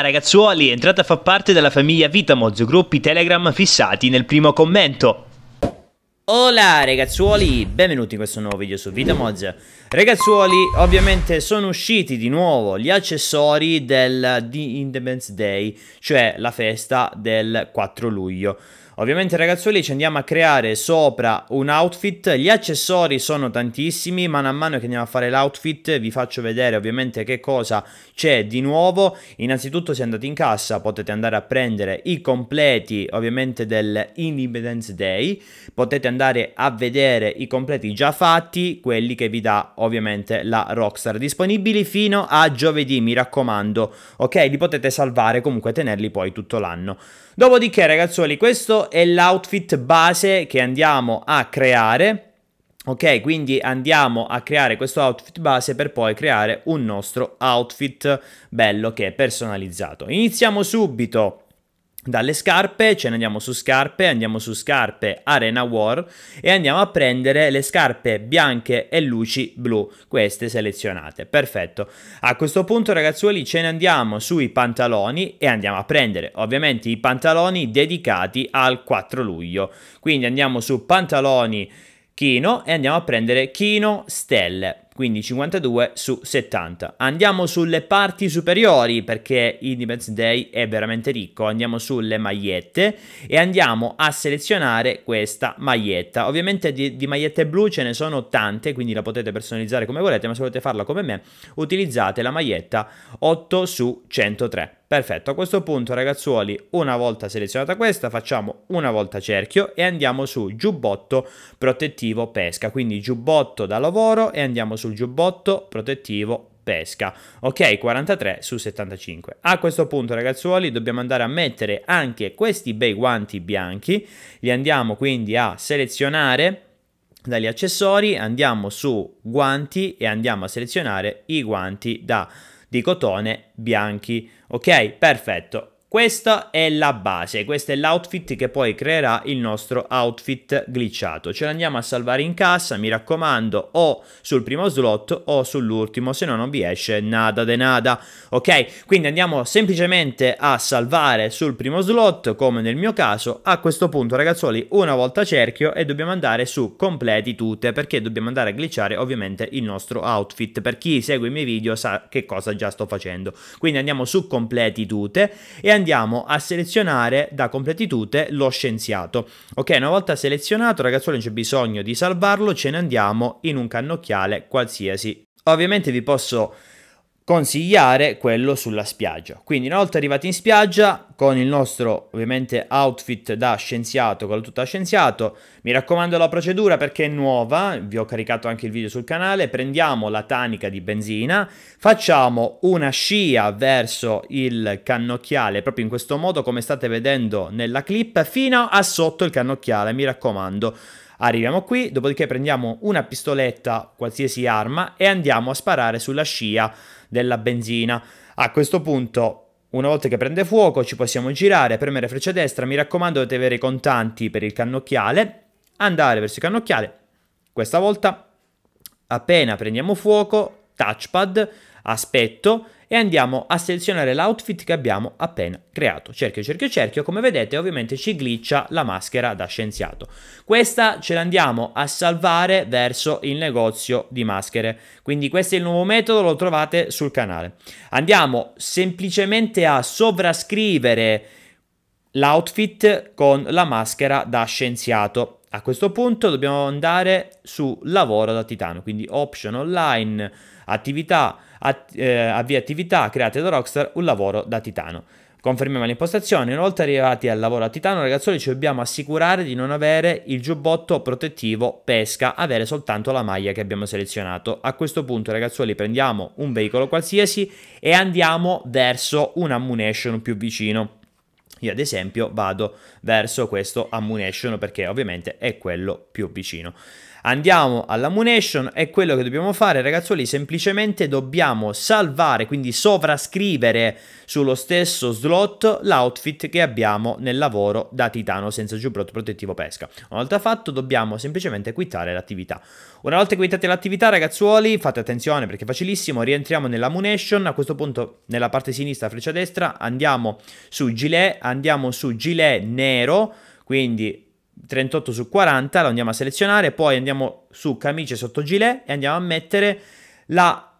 Ragazzuoli è entrata a far parte della famiglia Vitamoz, gruppi Telegram fissati nel primo commento. Hola ragazzuoli, benvenuti in questo nuovo video su Vitamoz Ragazzuoli, ovviamente sono usciti di nuovo gli accessori del The Independence Day Cioè la festa del 4 luglio Ovviamente ragazzuoli ci andiamo a creare sopra un outfit, gli accessori sono tantissimi, mano a mano che andiamo a fare l'outfit vi faccio vedere ovviamente che cosa c'è di nuovo. Innanzitutto se andate in cassa potete andare a prendere i completi ovviamente Independence Day, potete andare a vedere i completi già fatti, quelli che vi dà ovviamente la Rockstar, disponibili fino a giovedì mi raccomando, ok? Li potete salvare comunque tenerli poi tutto l'anno. Dopodiché ragazzuoli questo è l'outfit base che andiamo a creare Ok, quindi andiamo a creare questo outfit base per poi creare un nostro outfit bello che è personalizzato. Iniziamo subito dalle scarpe ce ne andiamo su scarpe, andiamo su scarpe Arena War e andiamo a prendere le scarpe bianche e luci blu, queste selezionate, perfetto. A questo punto ragazzuoli ce ne andiamo sui pantaloni e andiamo a prendere ovviamente i pantaloni dedicati al 4 luglio, quindi andiamo su pantaloni Kino e andiamo a prendere Kino Stelle quindi 52 su 70. Andiamo sulle parti superiori perché Independence Day è veramente ricco, andiamo sulle magliette e andiamo a selezionare questa maglietta. Ovviamente di, di magliette blu ce ne sono tante, quindi la potete personalizzare come volete, ma se volete farla come me utilizzate la maglietta 8 su 103. Perfetto, a questo punto ragazzuoli, una volta selezionata questa, facciamo una volta cerchio e andiamo su giubbotto protettivo pesca, quindi giubbotto da lavoro e andiamo sul giubbotto protettivo pesca. Ok, 43 su 75. A questo punto, ragazzuoli, dobbiamo andare a mettere anche questi bei guanti bianchi. Li andiamo quindi a selezionare dagli accessori, andiamo su guanti e andiamo a selezionare i guanti da di cotone bianchi. Ok, perfetto. Questa è la base, questo è l'outfit che poi creerà il nostro outfit glitchato. Ce l'andiamo a salvare in cassa, mi raccomando, o sul primo slot o sull'ultimo, se no non vi esce nada de nada. Ok, quindi andiamo semplicemente a salvare sul primo slot, come nel mio caso. A questo punto, ragazzuoli, una volta cerchio e dobbiamo andare su completi tutte, perché dobbiamo andare a glitchare ovviamente il nostro outfit. Per chi segue i miei video sa che cosa già sto facendo. Quindi andiamo su completi tutte e andiamo andiamo a selezionare da completitute lo scienziato. Ok, una volta selezionato, ragazzuoli, non c'è bisogno di salvarlo, ce ne andiamo in un cannocchiale qualsiasi. Ovviamente vi posso consigliare quello sulla spiaggia. Quindi una volta arrivati in spiaggia con il nostro ovviamente outfit da scienziato, con la tuta da scienziato, mi raccomando la procedura perché è nuova, vi ho caricato anche il video sul canale, prendiamo la tanica di benzina, facciamo una scia verso il cannocchiale, proprio in questo modo come state vedendo nella clip, fino a sotto il cannocchiale, mi raccomando. Arriviamo qui, dopodiché prendiamo una pistoletta, qualsiasi arma, e andiamo a sparare sulla scia della benzina. A questo punto una volta che prende fuoco ci possiamo girare, premere freccia destra, mi raccomando dovete avere i contanti per il cannocchiale, andare verso il cannocchiale, questa volta appena prendiamo fuoco, touchpad, aspetto e andiamo a selezionare l'outfit che abbiamo appena creato. Cerchio, cerchio, cerchio, come vedete ovviamente ci glitcha la maschera da scienziato. Questa ce l'andiamo a salvare verso il negozio di maschere, quindi questo è il nuovo metodo, lo trovate sul canale. Andiamo semplicemente a sovrascrivere l'outfit con la maschera da scienziato. A questo punto dobbiamo andare su lavoro da titano, quindi option online, attività att- eh, avvia attività create da Rockstar, un lavoro da titano. Confermiamo l'impostazione, inoltre arrivati al lavoro a Titano ragazzoli ci dobbiamo assicurare di non avere il giubbotto protettivo pesca, avere soltanto la maglia che abbiamo selezionato. A questo punto ragazzuoli, prendiamo un veicolo qualsiasi e andiamo verso un ammunition più vicino. Io ad esempio vado verso questo ammunition perché ovviamente è quello più vicino. Andiamo all'ammunition e quello che dobbiamo fare ragazzuoli semplicemente dobbiamo salvare, quindi sovrascrivere sullo stesso slot l'outfit che abbiamo nel lavoro da titano senza giubbotto protettivo pesca. Una volta fatto dobbiamo semplicemente quittare l'attività. Una volta quittate l'attività ragazzuoli fate attenzione perché è facilissimo, rientriamo nell'ammunition, a questo punto nella parte sinistra freccia destra andiamo su gilet, andiamo su gilet nero, quindi 38 su 40, lo andiamo a selezionare, poi andiamo su camicia sotto gilet e andiamo a mettere la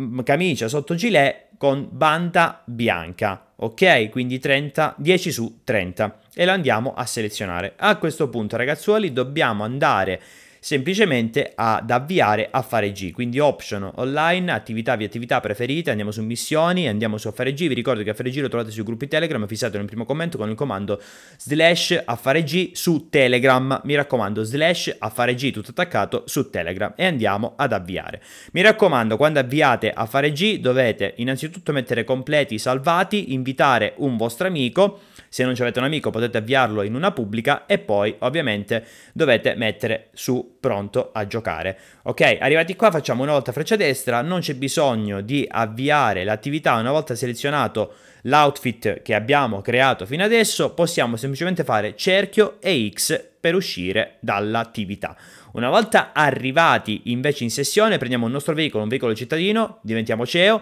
mm, camicia sotto gilet con banda bianca, ok? Quindi 30, 10 su 30 e la andiamo a selezionare. A questo punto ragazzuoli dobbiamo andare semplicemente ad avviare affare G, quindi option online, attività vi attività preferite, andiamo su missioni, andiamo su affare G, vi ricordo che affare G lo trovate sui gruppi Telegram, fissato nel primo commento con il comando slash affare G su Telegram, mi raccomando slash affare G tutto attaccato su Telegram e andiamo ad avviare. Mi raccomando quando avviate affare G dovete innanzitutto mettere completi salvati, invitare un vostro amico, se non ci avete un amico potete avviarlo in una pubblica e poi ovviamente dovete mettere su pronto a giocare. Ok, arrivati qua facciamo una volta freccia destra, non c'è bisogno di avviare l'attività una volta selezionato l'outfit che abbiamo creato fino adesso, possiamo semplicemente fare cerchio e X per uscire dall'attività. Una volta arrivati invece in sessione prendiamo il nostro veicolo, un veicolo cittadino, diventiamo CEO,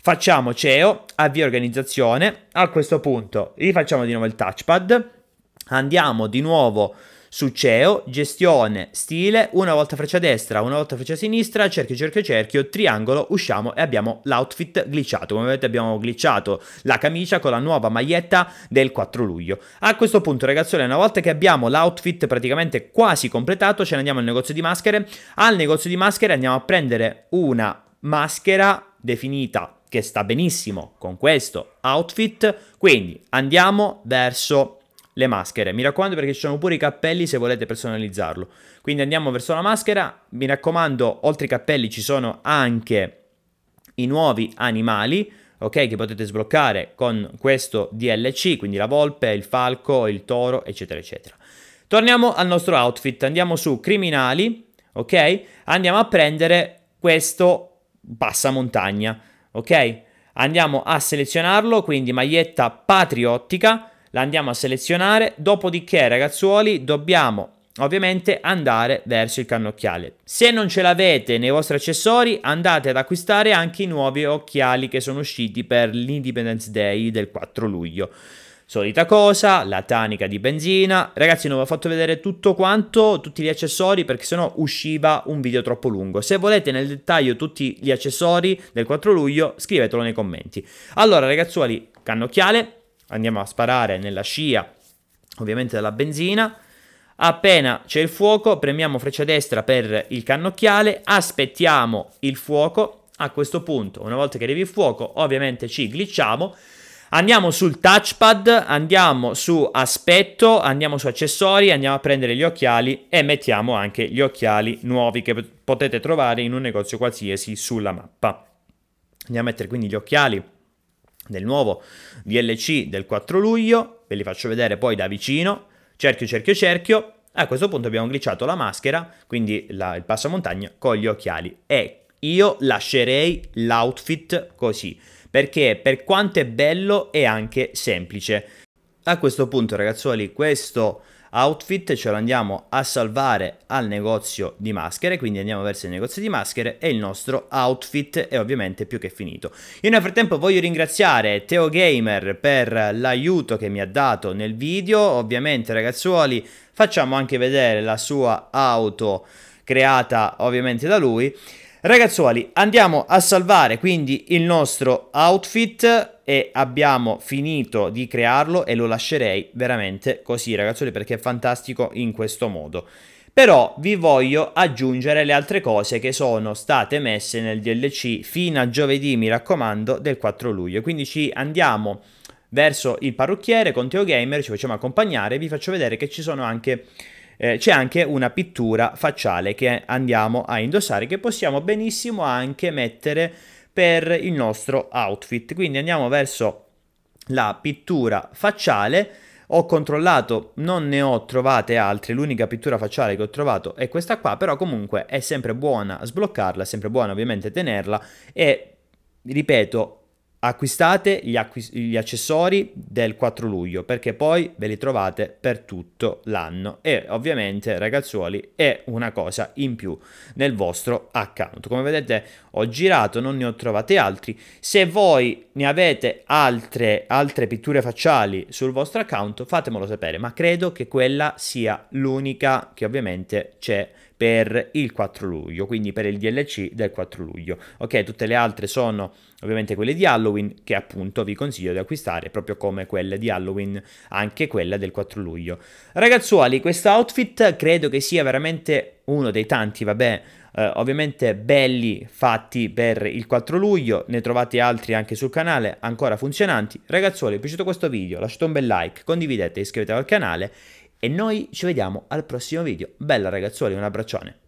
Facciamo CEO, avvia organizzazione. A questo punto rifacciamo di nuovo il touchpad. Andiamo di nuovo su CEO, gestione, stile, una volta freccia destra, una volta freccia sinistra, cerchio, cerchio, cerchio, triangolo, usciamo e abbiamo l'outfit glitchato. Come vedete abbiamo glitchato la camicia con la nuova maglietta del 4 luglio. A questo punto ragazzuoli, una volta che abbiamo l'outfit praticamente quasi completato, ce ne andiamo al negozio di maschere. Al negozio di maschere andiamo a prendere una maschera definita che sta benissimo con questo outfit. Quindi andiamo verso le maschere. Mi raccomando perché ci sono pure i cappelli se volete personalizzarlo. Quindi andiamo verso la maschera. Mi raccomando, oltre ai cappelli ci sono anche i nuovi animali. Ok, che potete sbloccare con questo DLC, quindi la volpe, il falco, il toro, eccetera, eccetera. Torniamo al nostro outfit, andiamo su criminali, ok? Andiamo a prendere questo passamontagna ok? Andiamo a selezionarlo, quindi maglietta patriottica, la andiamo a selezionare, dopodiché ragazzuoli dobbiamo ovviamente andare verso il cannocchiale. Se non ce l'avete nei vostri accessori andate ad acquistare anche i nuovi occhiali che sono usciti per l'Independence Day del 4 luglio. Solita cosa, la tanica di benzina. Ragazzi non vi ho fatto vedere tutto quanto, tutti gli accessori perché sennò usciva un video troppo lungo. Se volete nel dettaglio tutti gli accessori del 4 luglio scrivetelo nei commenti. Allora ragazzuoli, cannocchiale, andiamo a sparare nella scia ovviamente della benzina. Appena c'è il fuoco premiamo freccia destra per il cannocchiale, aspettiamo il fuoco. A questo punto, una volta che arrivi il fuoco, ovviamente ci glitchiamo Andiamo sul touchpad, andiamo su aspetto, andiamo su accessori, andiamo a prendere gli occhiali e mettiamo anche gli occhiali nuovi che potete trovare in un negozio qualsiasi sulla mappa. Andiamo a mettere quindi gli occhiali del nuovo DLC del 4 luglio, ve li faccio vedere poi da vicino, cerchio, cerchio, cerchio. A questo punto abbiamo glitchato la maschera, quindi la, il passamontagna con gli occhiali e io lascerei l'outfit così perché per quanto è bello è anche semplice. A questo punto ragazzuoli questo outfit ce lo andiamo a salvare al negozio di maschere quindi andiamo verso il negozio di maschere e il nostro outfit è ovviamente più che finito io nel frattempo voglio ringraziare Teo Gamer per l'aiuto che mi ha dato nel video ovviamente ragazzuoli facciamo anche vedere la sua auto creata ovviamente da lui Ragazzuoli, andiamo a salvare quindi il nostro outfit e abbiamo finito di crearlo e lo lascerei veramente così ragazzuoli perché è fantastico in questo modo. Però vi voglio aggiungere le altre cose che sono state messe nel DLC fino a giovedì, mi raccomando, del 4 luglio. Quindi ci andiamo verso il parrucchiere con Teo Gamer, ci facciamo accompagnare e vi faccio vedere che ci sono anche eh, c'è anche una pittura facciale che andiamo a indossare che possiamo benissimo anche mettere per il nostro outfit. Quindi andiamo verso la pittura facciale. Ho controllato, non ne ho trovate altre, l'unica pittura facciale che ho trovato è questa qua, però comunque è sempre buona sbloccarla, è sempre buona ovviamente tenerla e ripeto acquistate gli, acquis gli, accessori del 4 luglio perché poi ve li trovate per tutto l'anno e ovviamente ragazzuoli è una cosa in più nel vostro account come vedete ho girato non ne ho trovate altri se voi ne avete altre, altre pitture facciali sul vostro account fatemelo sapere ma credo che quella sia l'unica che ovviamente c'è per il 4 luglio, quindi per il DLC del 4 luglio. Ok, tutte le altre sono ovviamente quelle di Halloween che appunto vi consiglio di acquistare proprio come quelle di Halloween, anche quella del 4 luglio. Ragazzuoli, questo outfit credo che sia veramente uno dei tanti, vabbè, Uh, ovviamente belli fatti per il 4 luglio, ne trovate altri anche sul canale ancora funzionanti. Ragazzuoli, è piaciuto questo video? Lasciate un bel like, condividete, iscrivetevi al canale e noi ci vediamo al prossimo video. Bella ragazzuoli, un abbraccione.